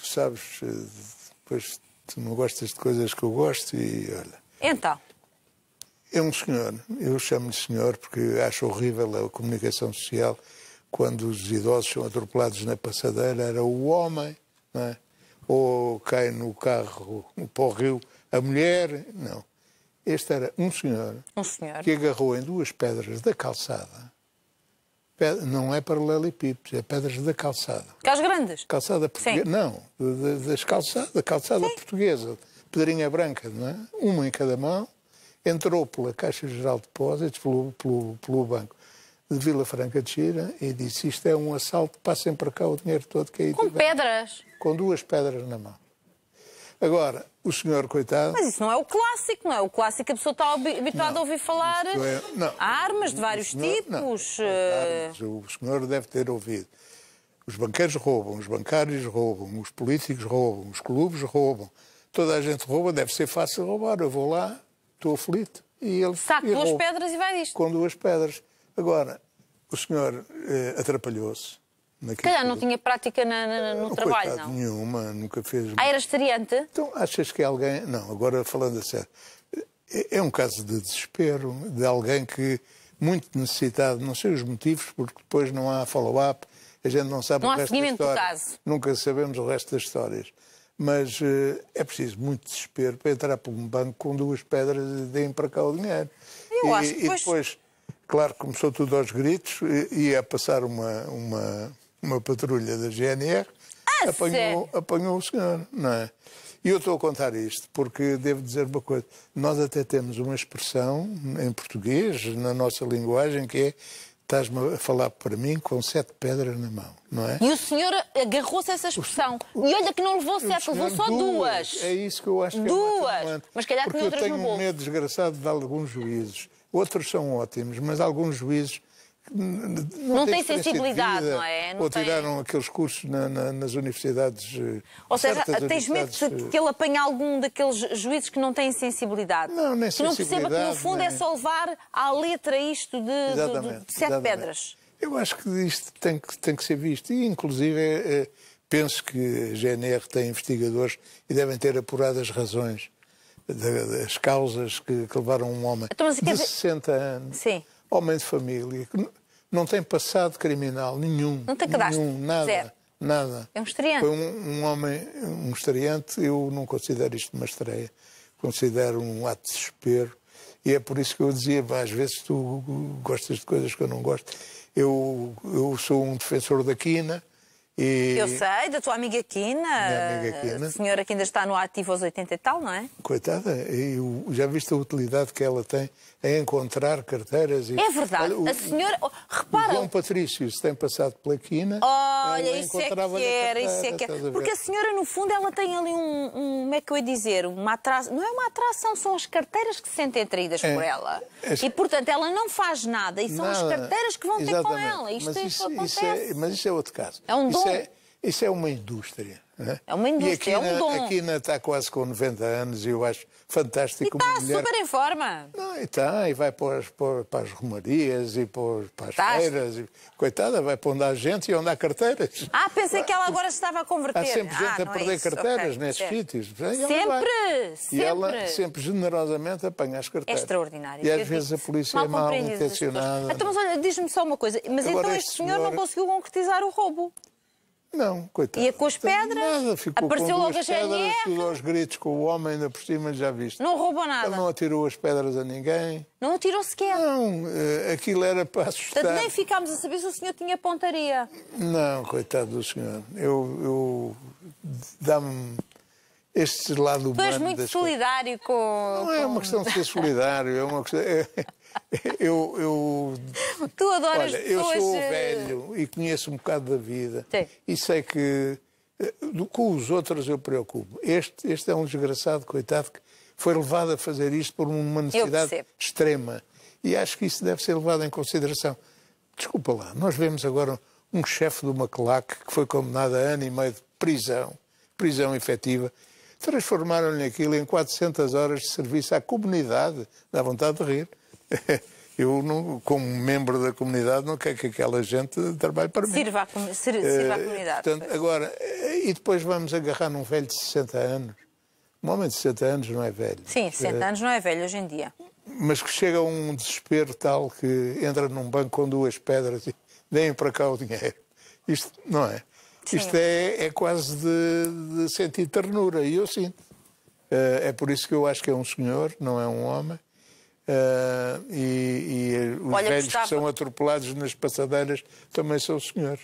tu sabes, eh, depois tu não gostas de coisas que eu gosto e olha. Então? É um senhor, eu chamo-lhe senhor porque acho horrível a comunicação social quando os idosos são atropelados na passadeira, era o homem, não é? ou cai no carro para o rio a mulher, não. Este era um senhor, um senhor que agarrou em duas pedras da calçada não é paralelepípedos, é pedras da calçada. Cás grandes? Calçada portuguesa. Não, das calçadas, da calçada Sim. portuguesa. Pedrinha branca, não é? Uma em cada mão. Entrou pela Caixa Geral de Depósitos, pelo, pelo, pelo banco de Vila Franca de Gira e disse isto é um assalto, passem para cá o dinheiro todo que aí Com tiver. pedras? Com duas pedras na mão. Agora, o senhor, coitado. Mas isso não é o clássico, não é? O clássico a pessoa está habituada não, a ouvir falar é, não, armas de vários senhor, tipos. Não, uh... Eh, o senhor deve ter ouvido. Os banqueiros roubam, os bancários roubam, os políticos roubam, os clubes roubam. Toda a gente rouba, deve ser fácil roubar. Eu vou lá, estou aflito e ele. Saco duas rouba. pedras e vai disto. Com duas pedras. Agora, o senhor eh, atrapalhou-se se calhar não tinha prática na, na, no não, trabalho, não? nenhuma, nunca fez. Ah, era estariante? Então achas que alguém... Não, agora falando a sério. É, é um caso de desespero de alguém que, muito necessitado, não sei os motivos, porque depois não há follow-up, a gente não sabe não o resto da história. Caso. Nunca sabemos o resto das histórias. Mas uh, é preciso muito desespero para entrar para um banco com duas pedras e deem para cá o dinheiro. Eu e, acho que depois... e depois, claro, começou tudo aos gritos e, e a é passar uma, uma uma patrulha da GNR, ah, apanhou, apanhou o senhor, não é? E eu estou a contar isto porque devo dizer uma coisa. Nós até temos uma expressão em português, na nossa linguagem, que é estás-me a falar para mim com sete pedras na mão, não é? E o senhor agarrou-se a essa expressão. O, e olha que não levou sete, levou só duas, duas. É isso que eu acho que é duas. é Mas calhar porque tinha outras eu tenho um medo desgraçado de alguns juízes. Outros são ótimos, mas alguns juízes não, tem, sensibilidade, não é? Não ou tiraram aqueles cursos na, na, nas universidades. Eh, ou seja, tens medo de que ele eh, apanhe algum daqueles juízes que não têm sensibilidade. Não, nem sensibilidade. Que não perceba que, no fundo, é nem... é só levar à letra isto de, de, de sete exatamente. pedras. Eu acho que isto tem que, tem que ser visto. E, inclusive, é, é, penso que a GNR tem investigadores e devem ter apurado as razões, das causas que, que levaram um homem então, de dizer... 60 anos. Sim homem oh, de família, que não tem passado criminal nenhum. Não tem cadastro? Nenhum, nada. Zero. Nada. É um estreante. Foi um, um, homem, um estreante, eu não considero isto uma estreia. Considero um ato de desespero. E é por isso que eu dizia, às vezes tu gostas de coisas que eu não gosto. Eu, eu sou um defensor da quina, e... Eu sei, da tua amiga Quina, amiga Quina. senhora que ainda está no ativo aos 80 e tal, não é? Coitada, eu já viste a utilidade que ela tem em encontrar carteiras e... É verdade, Olha, o, a senhora... Oh, repara... O Dom Patrício, se tem passado pela Quina... Olha, isso é que era, isso é que era. Porque a senhora, no fundo, ela tem ali um, um como é que eu ia dizer, uma atração... Não é uma atração, são as carteiras que se sentem atraídas é. por ela. É. E, portanto, ela não faz nada e são nada. as carteiras que vão Exatamente. ter com ela. Isto mas, é isso, isso, é, mas isso é outro caso. É um é dom isso é, é, isso é uma indústria. É? é uma indústria, e aqui é um na, dom. A Kina está quase com 90 anos e eu acho fantástico. E está mulher... super em forma. Não, e está, e vai para as, para as romarias e para, para as tá. feiras. E, coitada, vai para onde há gente e onde há carteiras. Ah, pensei vai. que ela agora estava a converter. Há sempre ah, gente ah, a é perder é carteiras okay, nesses sítios. Sempre, sempre. E ela sempre generosamente apanha as carteiras. É extraordinário. E às eu vezes a polícia mal é mal intencionada. Ah, então, mas olha, diz-me só uma coisa. Mas agora então este senhor, senhor não conseguiu concretizar o roubo. Não, coitado. Ia com as então, pedras, nada, ficou apareceu logo a GNR. tudo aos gritos com o homem, ainda por cima, já viste. Não roubou nada. Ele não atirou as pedras a ninguém. Não atirou sequer. Não, eh, aquilo era para assustar. Portanto, nem ficámos a saber se o senhor tinha pontaria. Não, coitado do senhor. Eu, eu dá-me este lado humano... Tu és muito solidário com... Não é uma questão de ser solidário, é uma questão... É, eu, eu. Tu adoras Olha, eu sou hoje... Eh, velho e conheço um bocado da vida Sim. e sei que eh, com os outros eu preocupo. Este, este é um desgraçado, coitado, que foi levado a fazer isto por uma necessidade extrema. E acho que isso deve ser levado em consideração. Desculpa lá, nós vemos agora um chefe do Maclac que foi condenado a ano e meio de prisão, prisão efetiva. Transformaram-lhe aquilo em 400 horas de serviço à comunidade. Dá vontade de rir. eu, não, como membro da comunidade, não quero que aquela gente trabalhe para sirva mim. sir, sirva à eh, comunidade. Portanto, agora, eh, e depois vamos agarrar num velho de 60 anos. Um homem de 60 anos não é velho. Sim, 60 eh, anos não é velho hoje em dia. Mas que chega a um desespero tal que entra num banco com duas pedras e deem para cá o dinheiro. Isto não é? Sim. Isto é, é quase de, de sentir ternura, e eu sinto. É por isso que eu acho que é um senhor, não é um homem. Uh, e, e, os Olha, velhos Gustavo... que são atropelados nas passadeiras também são senhores.